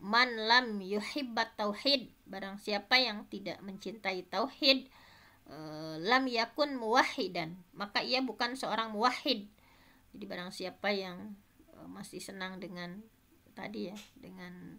man lam yuhibbat tauhid barang siapa yang tidak mencintai tauhid eh, lam yakun muwahidan maka ia bukan seorang muwahid jadi barang siapa yang Eh, masih senang dengan tadi ya dengan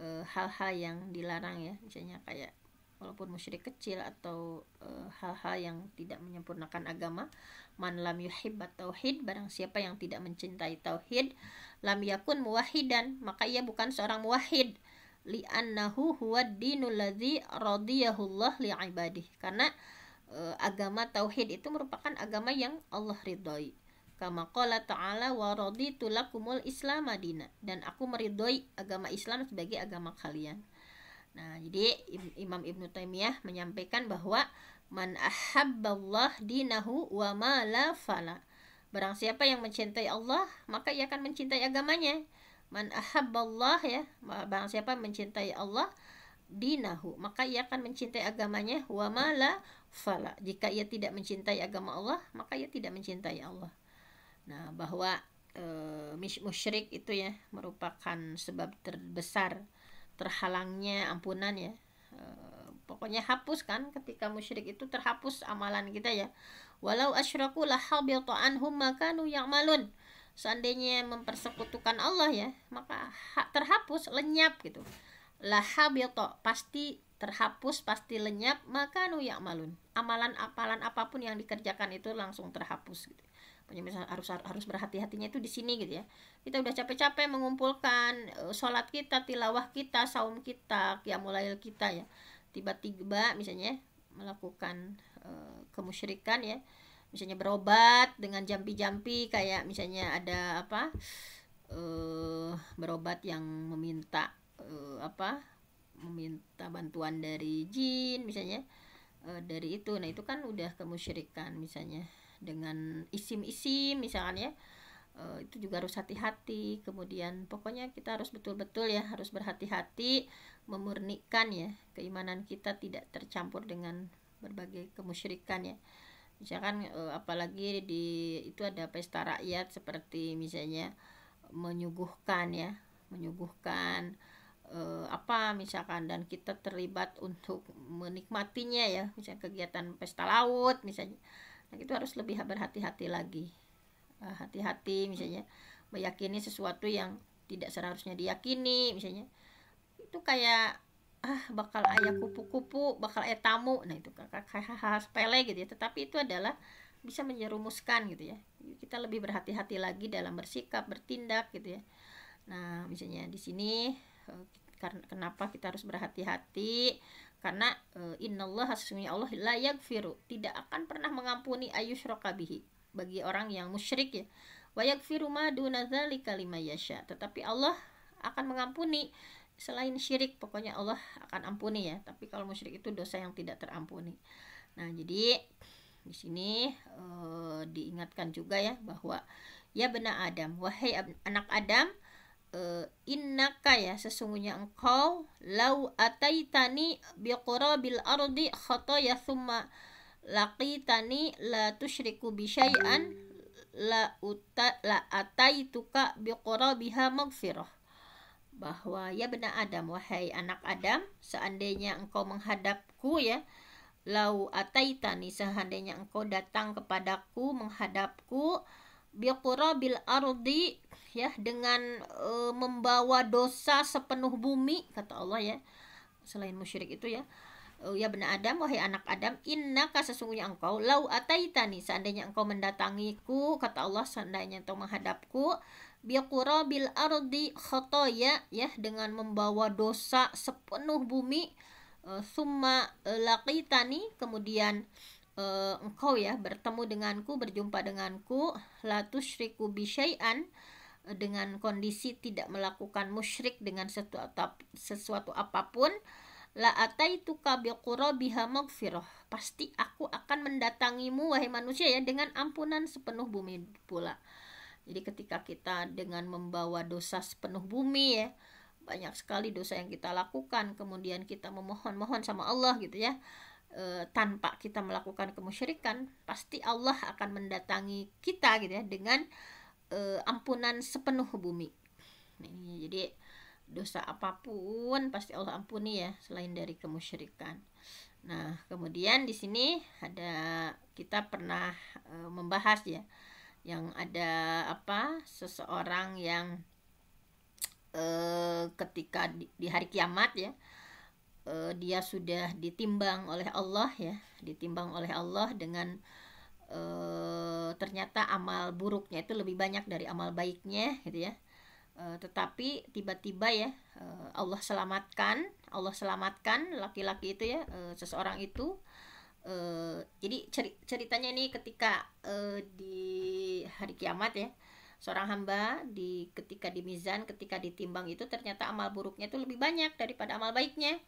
eh, hal-hal yang dilarang ya misalnya kayak walaupun musyrik kecil atau eh, hal-hal e, yang tidak menyempurnakan agama man lam yuhibba tauhid barang siapa yang tidak mencintai tauhid lam yakun muwahidan maka ia bukan seorang muwahid li'annahu huwa dinul ladzi radiyahullah li'ibadih karena e, agama tauhid itu merupakan agama yang Allah ridhoi Kama qala ta'ala wa raditu lakumul islam madina dan aku meridhoi agama Islam sebagai agama kalian. Nah, jadi Imam Ibnu Taimiyah menyampaikan bahwa man ahabballah dinahu wa ma la fala. Barang siapa yang mencintai Allah, maka ia akan mencintai agamanya. Man ahabballah ya, barang siapa mencintai Allah dinahu, maka ia akan mencintai agamanya wa ma la fala. Jika ia tidak mencintai agama Allah, maka ia tidak mencintai Allah. Nah, bahwa e, musyrik itu ya merupakan sebab terbesar terhalangnya ampunan ya. E, pokoknya hapus kan ketika musyrik itu terhapus amalan kita ya. Walau asyraku la habita anhum makanu ya'malun. Seandainya mempersekutukan Allah ya, maka terhapus lenyap gitu. La habita pasti terhapus pasti lenyap maka nu malun amalan apalan apapun yang dikerjakan itu langsung terhapus gitu penyembelihan harus harus berhati-hatinya itu di sini gitu ya kita udah capek-capek mengumpulkan eh, sholat kita tilawah kita saum kita kiamulail kita ya tiba-tiba misalnya ya, melakukan e, kemusyrikan ya misalnya berobat dengan jampi-jampi kayak misalnya ada apa e, berobat yang meminta e, apa meminta bantuan dari jin misalnya uh, dari itu nah itu kan udah kemusyrikan misalnya dengan isim-isim misalkan ya e, itu juga harus hati-hati kemudian pokoknya kita harus betul-betul ya harus berhati-hati memurnikan ya keimanan kita tidak tercampur dengan berbagai kemusyrikan ya misalkan e, apalagi di itu ada pesta rakyat seperti misalnya menyuguhkan ya menyuguhkan e, apa misalkan dan kita terlibat untuk menikmatinya ya misalnya kegiatan pesta laut misalnya nah, itu harus lebih berhati-hati lagi eh, hati-hati misalnya meyakini sesuatu yang tidak seharusnya diyakini misalnya itu kayak ah bakal ayah kupu-kupu bakal ayah tamu nah itu kakak hal sepele gitu ya tetapi itu adalah bisa menyerumuskan gitu ya kita lebih berhati-hati lagi dalam bersikap bertindak gitu ya nah misalnya di sini eh, karena kenapa kita harus berhati-hati karena inna eh, innallaha sesungguhnya Allah layak firu tidak akan pernah mengampuni ayyusyraka bihi bagi orang yang musyrik ya wa yaghfiru ma duna dzalika tetapi Allah akan mengampuni selain syirik pokoknya Allah akan ampuni ya tapi kalau musyrik itu dosa yang tidak terampuni nah jadi di sini uh, diingatkan juga ya bahwa ya benar Adam wahai anak Adam uh, innaka ya sesungguhnya engkau lau ataitani biqurabil ardi khataya thumma laqitani la tusyriku bi syai'an la uta la ataituka biqurabiha maghfirah bahwa ya benar Adam wahai anak Adam seandainya engkau menghadapku ya lau ataitani seandainya engkau datang kepadaku menghadapku bil ardi ya dengan e, membawa dosa sepenuh bumi kata Allah ya selain musyrik itu ya e, ya benar Adam wahai anak Adam innaka sesungguhnya engkau lau ataitani seandainya engkau mendatangiku kata Allah seandainya engkau menghadapku bil ardi khotoya ya dengan membawa dosa sepenuh bumi e, summa laqitani kemudian uh, engkau ya bertemu denganku berjumpa denganku latus riku bisyai'an eh, dengan kondisi tidak melakukan musyrik dengan sesuatu, sesuatu apapun la ataituka biqurabiha maghfirah pasti aku akan mendatangimu wahai manusia ya dengan ampunan sepenuh bumi pula jadi ketika kita dengan membawa dosa sepenuh bumi ya banyak sekali dosa yang kita lakukan kemudian kita memohon-mohon sama Allah gitu ya e, tanpa kita melakukan kemusyrikan, pasti Allah akan mendatangi kita gitu ya dengan e, ampunan sepenuh bumi. Nah, jadi dosa apapun pasti Allah ampuni ya selain dari kemusyrikan. Nah, kemudian di sini ada kita pernah e, membahas ya yang ada apa seseorang yang e, ketika di, di hari kiamat ya uh, dia sudah ditimbang oleh Allah ya, ditimbang oleh Allah dengan uh, ternyata amal buruknya itu lebih banyak dari amal baiknya gitu ya. Uh, tetapi tiba-tiba ya uh, Allah selamatkan, Allah selamatkan laki-laki itu ya uh, seseorang itu. Uh, jadi ceri ceritanya ini ketika uh, di hari kiamat ya seorang hamba di ketika di mizan ketika ditimbang itu ternyata amal buruknya itu lebih banyak daripada amal baiknya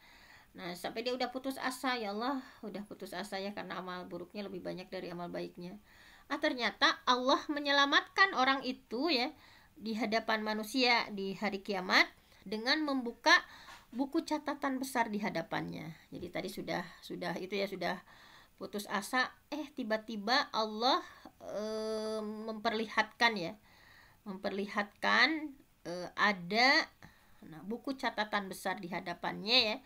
Nah, sampai dia udah putus asa, ya Allah, udah putus asa ya karena amal buruknya lebih banyak dari amal baiknya. Ah, ternyata Allah menyelamatkan orang itu ya di hadapan manusia di hari kiamat dengan membuka buku catatan besar di hadapannya. Jadi tadi sudah sudah itu ya sudah putus asa, eh tiba-tiba Allah e, memperlihatkan ya, memperlihatkan e, ada nah, buku catatan besar di hadapannya ya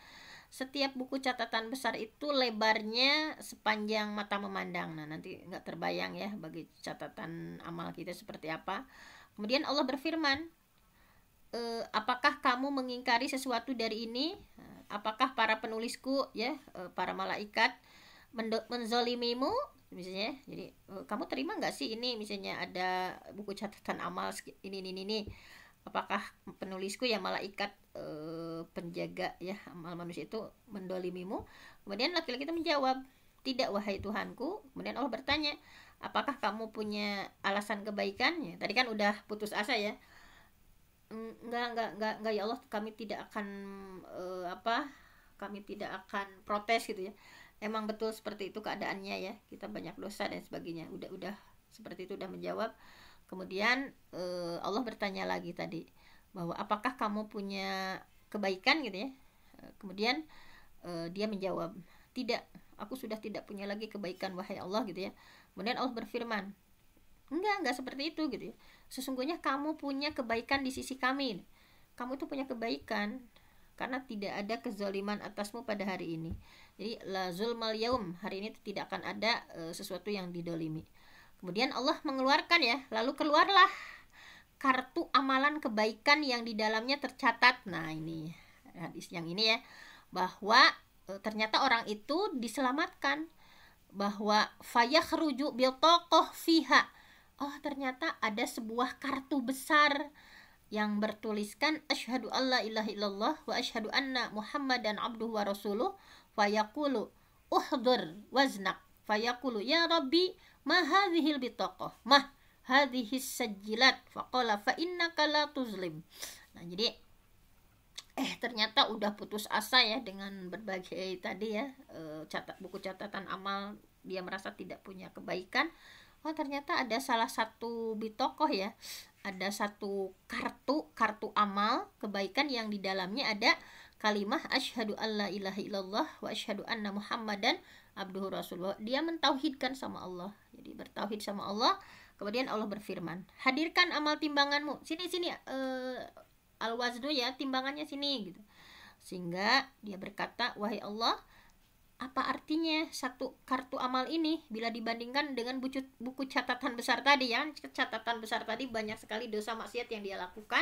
setiap buku catatan besar itu lebarnya sepanjang mata memandang. Nah, nanti nggak terbayang ya bagi catatan amal kita seperti apa. Kemudian Allah berfirman, e, apakah kamu mengingkari sesuatu dari ini? Apakah para penulisku ya, eh, para malaikat menzolimimu? Misalnya, jadi e, kamu terima nggak sih ini? Misalnya ada buku catatan amal ini ini ini. ini apakah penulisku ya malaikat Eh, penjaga ya amal manusia itu mendolimimu kemudian laki-laki itu menjawab tidak wahai Tuhanku kemudian Allah bertanya apakah kamu punya alasan kebaikannya? tadi kan udah putus asa ya enggak enggak enggak enggak ya Allah kami tidak akan eh, apa kami tidak akan protes gitu ya emang betul seperti itu keadaannya ya kita banyak dosa dan sebagainya udah udah seperti itu udah menjawab kemudian eh, Allah bertanya lagi tadi bahwa apakah kamu punya kebaikan gitu ya eh, kemudian uh, dia menjawab tidak aku sudah tidak punya lagi kebaikan wahai Allah gitu ya kemudian Allah berfirman enggak enggak seperti itu gitu ya sesungguhnya kamu punya kebaikan di sisi kami kamu itu punya kebaikan karena tidak ada kezaliman atasmu pada hari ini jadi la zulmal yaum hari ini tidak akan ada uh, sesuatu yang didolimi kemudian Allah mengeluarkan ya lalu keluarlah kartu amalan kebaikan yang di dalamnya tercatat. Nah, ini hadis yang ini ya, bahwa e, ternyata orang itu diselamatkan bahwa fayah rujuk bil tokoh fiha. Oh, ternyata ada sebuah kartu besar yang bertuliskan asyhadu alla ilaha illallah wa asyhadu anna muhammadan abduhu wa rasuluh yaqulu uhdur waznak yaqulu ya rabbi ma hadhil bitaqah mah hadhis sajilat faqala fa innaka la tuzlim nah jadi eh ternyata udah putus asa ya dengan berbagai tadi ya e, eh, catat buku catatan amal dia merasa tidak punya kebaikan oh ternyata ada salah satu bitokoh ya ada satu kartu kartu amal kebaikan yang di dalamnya ada kalimah asyhadu alla ilaha illallah wa asyhadu anna muhammadan abduhu rasulullah dia mentauhidkan sama Allah jadi bertauhid sama Allah Kemudian Allah berfirman, hadirkan amal timbanganmu. Sini sini uh, eh, al wazdu ya timbangannya sini gitu. Sehingga dia berkata, wahai Allah, apa artinya satu kartu amal ini bila dibandingkan dengan buku, buku catatan besar tadi ya catatan besar tadi banyak sekali dosa maksiat yang dia lakukan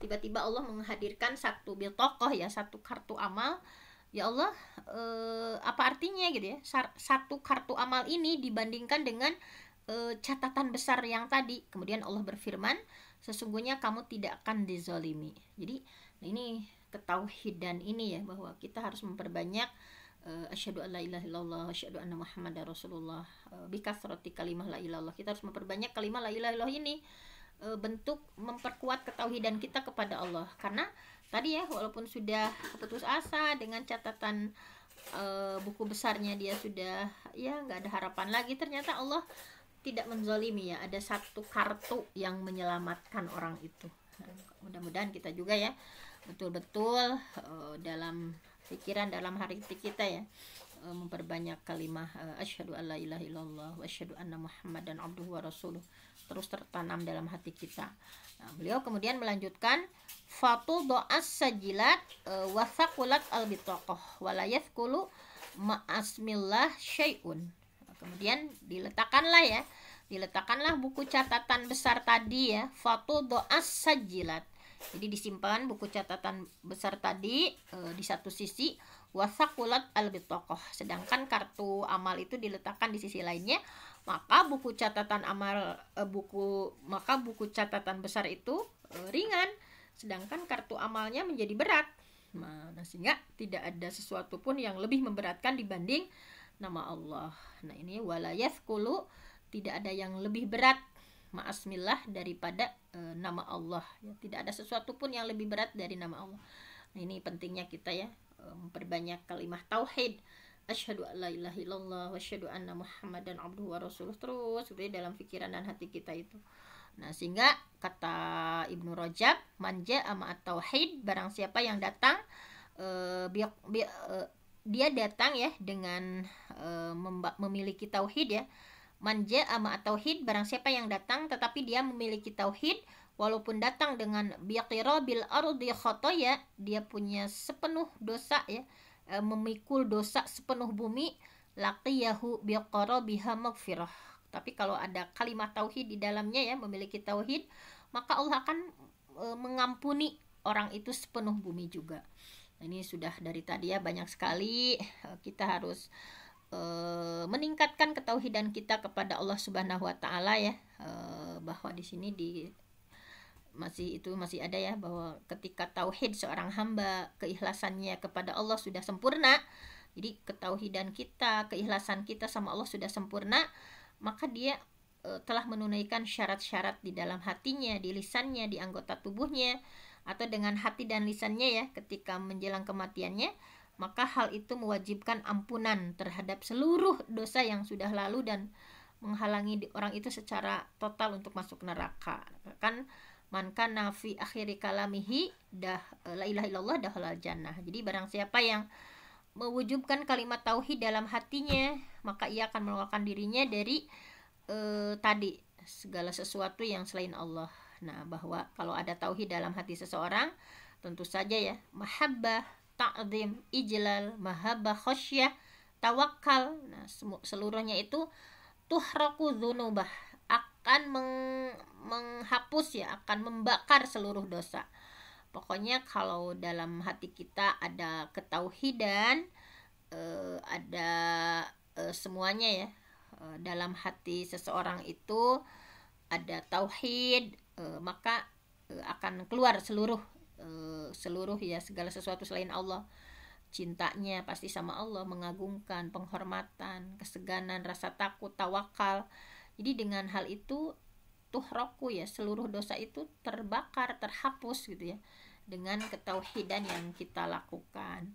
tiba-tiba Allah menghadirkan satu bil tokoh ya satu kartu amal ya Allah eh, apa artinya gitu ya satu kartu amal ini dibandingkan dengan e, catatan besar yang tadi. Kemudian Allah berfirman, sesungguhnya kamu tidak akan dizolimi. Jadi nah ini dan ini ya bahwa kita harus memperbanyak uh, asyhadu alla ilaha illallah asyhadu anna muhammadar rasulullah uh, eh, bikasrati kalimah la ilallah kita harus memperbanyak kalimah la ilaha ini bentuk memperkuat ketauhidan kita kepada Allah karena tadi ya walaupun sudah putus asa dengan catatan buku besarnya dia sudah ya nggak ada harapan lagi ternyata Allah tidak menzolimi ya ada satu kartu yang menyelamatkan orang itu mudah-mudahan kita juga ya betul-betul uh, dalam pikiran dalam hari kita ya uh, memperbanyak kalimat uh, eh, asyhadu alla ilaha illallah wa asyhadu anna muhammadan abduhu wa rasuluh terus tertanam dalam hati kita. Nah, beliau kemudian melanjutkan fatu doa sajilat wasakulat al bitokoh walayat kulu maasmillah syai'un Kemudian diletakkanlah ya, diletakkanlah buku catatan besar tadi ya, foto doa sajilat. Jadi disimpan buku catatan besar tadi e, di satu sisi wasakulat al tokoh Sedangkan kartu amal itu diletakkan di sisi lainnya. Maka buku catatan amal e, buku maka buku catatan besar itu e, ringan, sedangkan kartu amalnya menjadi berat. Nah, sehingga tidak ada sesuatu pun yang lebih memberatkan dibanding nama Allah. Nah, ini wala kulu tidak ada yang lebih berat maasmilah daripada e, nama Allah ya, tidak ada sesuatu pun yang lebih berat dari nama Allah nah, ini pentingnya kita ya eh, memperbanyak kalimat tauhid asyhadu alla ilaha illallah wa asyhadu anna muhammadan abduhu wa rasuluh terus gitu, ya, dalam pikiran dan hati kita itu nah sehingga kata Ibnu Rajab manja ama tauhid barang siapa yang datang e, bi, bi, e, dia datang ya dengan e, memiliki tauhid ya manja ama tauhid barang siapa yang datang tetapi dia memiliki tauhid walaupun datang dengan biqira bil ardi khotoya dia punya sepenuh dosa ya e, memikul dosa sepenuh bumi laqiyahu biqara biha magfirah tapi kalau ada kalimat tauhid di dalamnya ya memiliki tauhid maka Allah akan e, mengampuni orang itu sepenuh bumi juga ini sudah dari tadi ya banyak sekali eh, kita harus e, meningkatkan ketauhidan kita kepada Allah Subhanahu wa taala ya e, bahwa di sini di masih itu masih ada ya bahwa ketika tauhid seorang hamba keikhlasannya kepada Allah sudah sempurna jadi ketauhidan kita keikhlasan kita sama Allah sudah sempurna maka dia e, telah menunaikan syarat-syarat di dalam hatinya di lisannya di anggota tubuhnya atau dengan hati dan lisannya ya ketika menjelang kematiannya maka hal itu mewajibkan ampunan terhadap seluruh dosa yang sudah lalu dan menghalangi orang itu secara total untuk masuk neraka kan man nafi akhiri kalamihi dah eh, la ilaha illallah jannah jadi barang siapa yang mewujudkan kalimat tauhid dalam hatinya maka ia akan mengeluarkan dirinya dari eh, tadi segala sesuatu yang selain Allah Nah, bahwa kalau ada tauhid dalam hati seseorang, tentu saja ya, mahabbah, ta'zim, ijlal, mahabbah, khosyah, tawakal. Nah, seluruhnya itu tuhraku dzunubah akan meng, menghapus ya, akan membakar seluruh dosa. Pokoknya kalau dalam hati kita ada ketauhidan, eh, ada eh, semuanya ya. Eh, dalam hati seseorang itu ada tauhid, Eh, maka eh, akan keluar seluruh eh, seluruh ya segala sesuatu selain Allah cintanya pasti sama Allah mengagungkan penghormatan keseganan rasa takut tawakal jadi dengan hal itu tuh roku ya seluruh dosa itu terbakar terhapus gitu ya dengan ketauhidan yang kita lakukan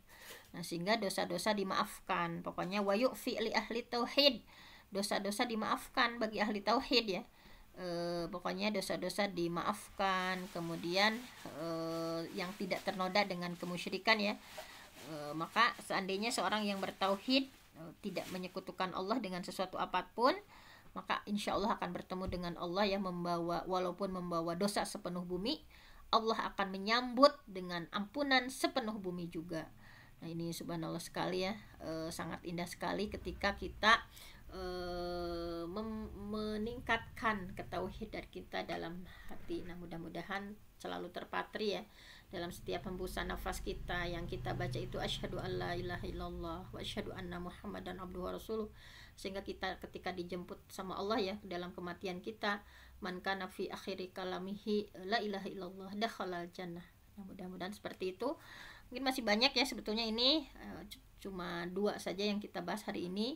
nah sehingga dosa-dosa dimaafkan pokoknya wayuk fi ahli tauhid dosa-dosa dimaafkan bagi ahli tauhid ya e, pokoknya dosa-dosa dimaafkan kemudian e, yang tidak ternoda dengan kemusyrikan ya e, maka seandainya seorang yang bertauhid e, tidak menyekutukan Allah dengan sesuatu apapun maka insya Allah akan bertemu dengan Allah yang membawa walaupun membawa dosa sepenuh bumi Allah akan menyambut dengan ampunan sepenuh bumi juga. Nah, ini subhanallah sekali ya, e, sangat indah sekali ketika kita Eh, meningkatkan meningkatkan ketauhidan kita dalam hati. Nah, mudah-mudahan selalu terpatri ya dalam setiap hembusan nafas kita yang kita baca itu asyhadu alla ilaha illallah wa asyhadu anna muhammadan abduhu rasuluh sehingga kita ketika dijemput sama Allah ya dalam kematian kita man kana fi akhiri kalamihi la ilaha illallah dakhala jannah nah, mudah-mudahan seperti itu mungkin masih banyak ya sebetulnya ini eh, cuma dua saja yang kita bahas hari ini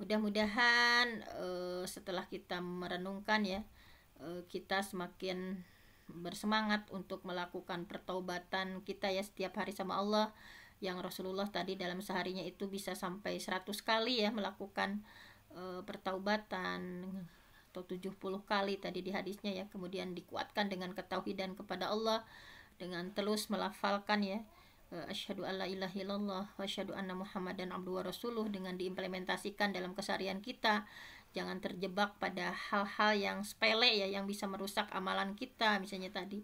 mudah-mudahan uh, setelah kita merenungkan ya uh, kita semakin bersemangat untuk melakukan pertaubatan kita ya setiap hari sama Allah yang Rasulullah tadi dalam seharinya itu bisa sampai 100 kali ya melakukan e, pertaubatan atau 70 kali tadi di hadisnya ya kemudian dikuatkan dengan ketauhidan kepada Allah dengan telus melafalkan ya Eh, asyhadu alla ilaha illallah wa asyhadu anna muhammadan abduhu wa rasuluh dengan diimplementasikan dalam keseharian kita jangan terjebak pada hal-hal yang sepele ya yang bisa merusak amalan kita misalnya tadi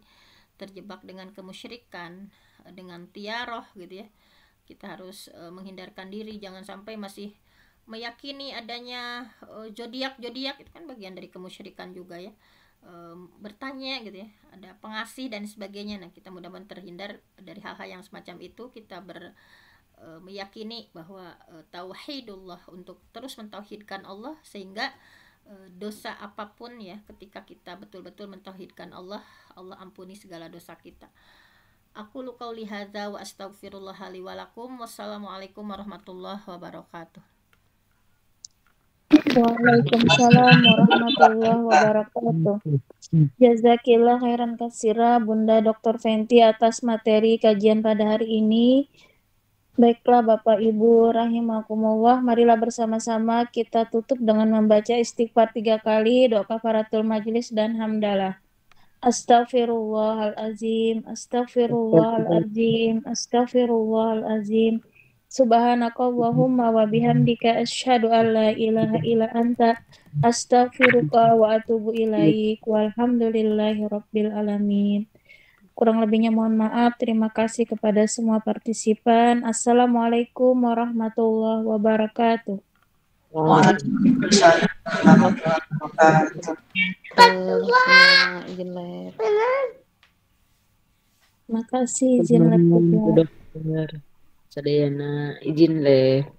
terjebak dengan kemusyrikan eh, dengan tiaroh gitu ya kita harus uh, menghindarkan diri jangan sampai masih meyakini adanya uh, zodiak zodiak itu kan bagian dari kemusyrikan juga ya um, bertanya gitu ya ada pengasih dan sebagainya nah kita mudah-mudahan terhindar dari hal-hal yang semacam itu kita ber uh, meyakini bahwa uh, tauhidullah untuk terus mentauhidkan Allah sehingga e, dosa apapun ya ketika kita betul-betul mentauhidkan Allah Allah ampuni segala dosa kita Aku lukau lihada wa Wassalamualaikum warahmatullahi wabarakatuh. Waalaikumsalam warahmatullahi wabarakatuh. Jazakillah khairan kasira Bunda Dr. Fenty atas materi kajian pada hari ini. Baiklah Bapak Ibu rahimakumullah, marilah bersama-sama kita tutup dengan membaca istighfar tiga kali, doa kafaratul majelis dan hamdalah. Astaghfirullahalazim, astaghfirullahalazim, astaghfirullahalazim. azim. Subhanakallahumma wa mm-hmm. bihamdika asyhadu an la ilaha mm-hmm. illa anta astaghfiruka wa atubu ilaik iya. walhamdulillahi rabbil alamin. Kurang lebihnya mohon maaf. Terima kasih kepada semua partisipan. Assalamualaikum warahmatullahi wabarakatuh. Waalaikumsalam warahmatullahi wabarakatuh. Terima kasih izin cho nên izin ờ, le